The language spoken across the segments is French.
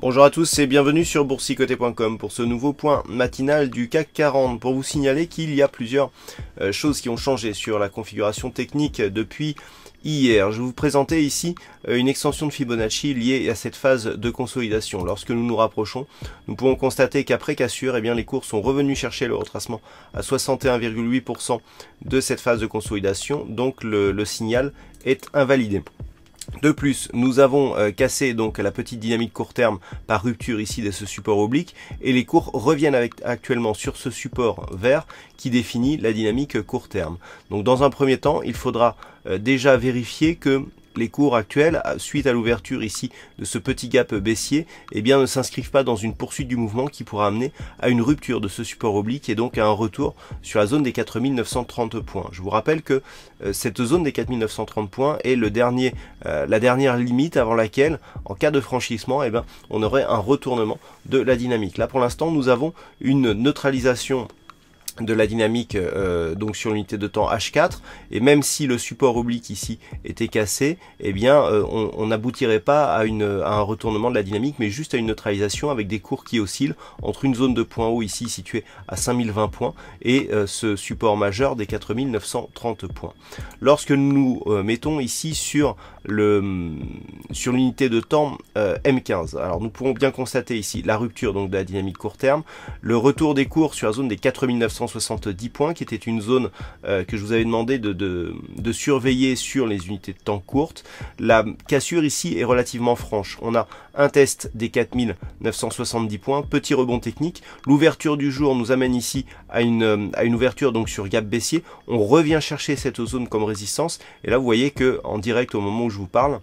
Bonjour à tous et bienvenue sur boursicoté.com pour ce nouveau point matinal du CAC 40 pour vous signaler qu'il y a plusieurs euh, choses qui ont changé sur la configuration technique depuis hier. Je vais vous présenter ici euh, une extension de Fibonacci liée à cette phase de consolidation. Lorsque nous nous rapprochons, nous pouvons constater qu'après cassure, eh bien, les cours sont revenus chercher le retracement à 61,8% de cette phase de consolidation, donc le, le signal est invalidé. De plus, nous avons euh, cassé donc la petite dynamique court terme par rupture ici de ce support oblique et les cours reviennent actuellement sur ce support vert qui définit la dynamique court terme. Donc dans un premier temps, il faudra euh, déjà vérifier que les cours actuels, suite à l'ouverture ici de ce petit gap baissier, eh bien, ne s'inscrivent pas dans une poursuite du mouvement qui pourra amener à une rupture de ce support oblique et donc à un retour sur la zone des 4930 points. Je vous rappelle que euh, cette zone des 4930 points est le dernier, euh, la dernière limite avant laquelle, en cas de franchissement, eh bien, on aurait un retournement de la dynamique. Là, pour l'instant, nous avons une neutralisation de la dynamique euh, donc sur l'unité de temps H4 et même si le support oblique ici était cassé eh bien euh, on n'aboutirait pas à, une, un retournement de la dynamique mais juste à une neutralisation avec des cours qui oscillent entre une zone de point haut ici située à 5020 points et euh, ce support majeur des 4930 points. Lorsque nous mettons ici sur le sur l'unité de temps M15 alors nous pourrons bien constater ici la rupture donc de la dynamique court terme le retour des cours sur la zone des 4930 170 points, qui était une zone euh, que je vous avais demandé de, surveiller sur les unités de temps courtes. La cassure ici est relativement franche. On a un test des 4970 points, petit rebond technique. L'ouverture du jour nous amène ici à une, à une ouverture donc sur gap baissier. On revient chercher cette zone comme résistance. Et là, vous voyez que en direct au moment où je vous parle,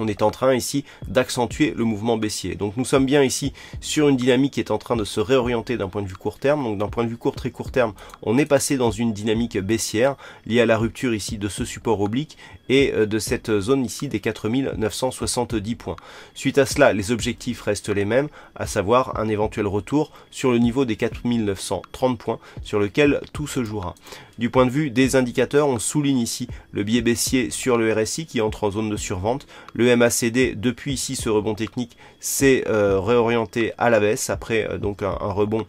on est en train ici d'accentuer le mouvement baissier. Donc nous sommes bien ici sur une dynamique qui est en train de se réorienter d'un point de vue court terme. Donc d'un point de vue court, très court terme, on est passé dans une dynamique baissière liée à la rupture ici de ce support oblique et euh, de cette zone ici des 4970 points. Suite à cela, les objectifs restent les mêmes, à savoir un éventuel retour sur le niveau des 4930 points sur lequel tout se jouera. Du point de vue des indicateurs, on souligne ici le biais baissier sur le RSI qui entre en zone de survente. Le MACD, depuis ici ce rebond technique, s'est euh, réorienté à la baisse après euh, donc un, rebond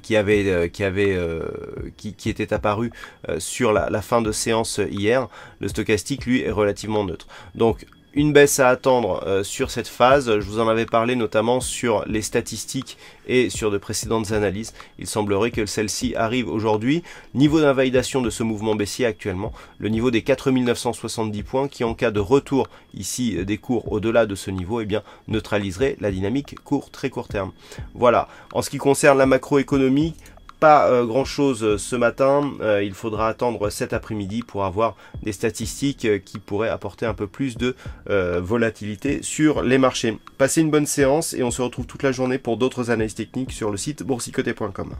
qui avait euh, qui avait qui, était apparu sur la, fin de séance hier le stochastique lui est relativement neutre donc une baisse à attendre euh, sur cette phase. Je vous en avais parlé notamment sur les statistiques et sur de précédentes analyses. Il semblerait que celle-ci arrive aujourd'hui. Niveau d'invalidation de ce mouvement baissier actuellement, le niveau des 4970 points qui en cas de retour ici euh, des cours au-delà de ce niveau, eh bien, neutraliserait la dynamique court très court terme. Voilà. En ce qui concerne la macroéconomie, pas euh, grand chose euh, ce matin. Euh, il faudra attendre cet après-midi pour avoir des statistiques qui pourraient apporter un peu plus de volatilité sur les marchés. Passez une bonne séance et on se retrouve toute la journée pour d'autres analyses techniques sur le site boursicoté.com.